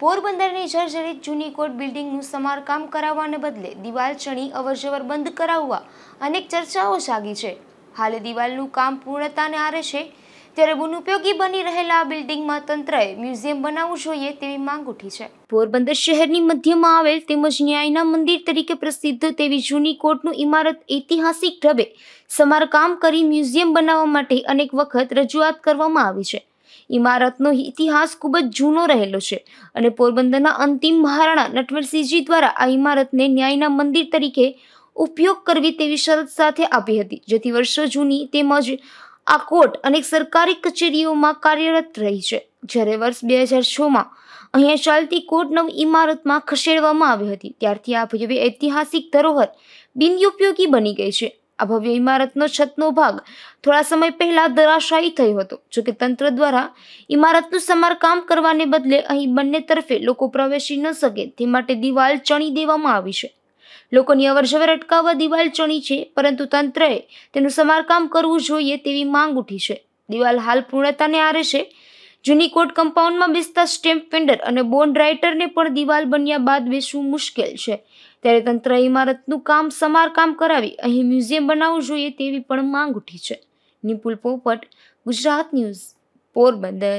પોરબંદરની જર્જરિત જૂની કોર્ટ બિલ્ડિંગનું સમારકામ કરાવવાને બદલે દિવાલ ચણી અવરજવર બંધ કરાવવા અનેક ચર્ચાઓ જાગી છે હાલે દિવાલનું કામ પૂર્ણતાને આરે છે ત્યારે બુનઉપયોગી બની રહેલા આ બિલ્ડિંગમાં તંત્રએ મ્યુઝિયમ બનાવવું જોઈએ તેવી માંગ ઉઠી છે પોરબંદર શહેરની મધ્યમાં આવેલ તેમજ ન્યાયના મંદિર તરીકે પ્રસિદ્ધ તેવી જૂની કોર્ટનું ઇમારત ઐતિહાસિક ઢબે સમારકામ કરી મ્યુઝિયમ બનાવવા માટે અનેક વખત રજૂઆત કરવામાં આવી છે ઇમારતનો ઇતિહાસ ખૂબ જ જૂનો રહેલો છે અને પોરબંદરના અંતિમ મહારાણા નટવરસિંહજી દ્વારા આ ઇમારતને ન્યાયના મંદિર તરીકે ઉપયોગ કરવી તેવી શરત સાથે આપી હતી જેથી વર્ષો જૂની તેમજ આ કોર્ટ અનેક સરકારી કચેરીઓમાં કાર્યરત રહી છે જ્યારે વર્ષ બે હજાર છમાં અહીંયા ચાલતી કોર્ટ નવ ઇમારતમાં ખસેડવામાં આવી હતી ત્યારથી આ ભવ્ય ઐતિહાસિક ધરોહર બિનઉપયોગી બની ગઈ છે આ ભવ્ય ઇમારતનો છતનો ભાગ થોડા સમય પહેલા ધરાશાયી થયો હતો જોકે તંત્ર દ્વારા ઇમારતનું સમારકામ કરવાને બદલે અહીં બંને તરફે લોકો પ્રવેશી ન શકે તે માટે દિવાલ ચણી દેવામાં આવી છે લોકોની અવરજવર અટકાવવા દિવાલ ચણી છે પરંતુ તંત્રએ તેનું સમારકામ કરવું જોઈએ તેવી માંગ ઉઠી છે દિવાલ હાલ પૂર્ણતાને આરે છે જૂની કોર્ટ કમ્પાઉન્ડમાં બેસતા સ્ટેમ્પ ફેન્ડર અને બોન્ડ રાઇટરને પણ દિવાલ બન્યા બાદ બેસવું મુશ્કેલ છે ત્યારે તંત્ર ઇમારતનું કામ સમારકામ કરાવી અહીં મ્યુઝિયમ બનાવવું જોઈએ તેવી પણ માંગ ઉઠી છે નિપુલ પોપટ ગુજરાત ન્યૂઝ પોરબંદર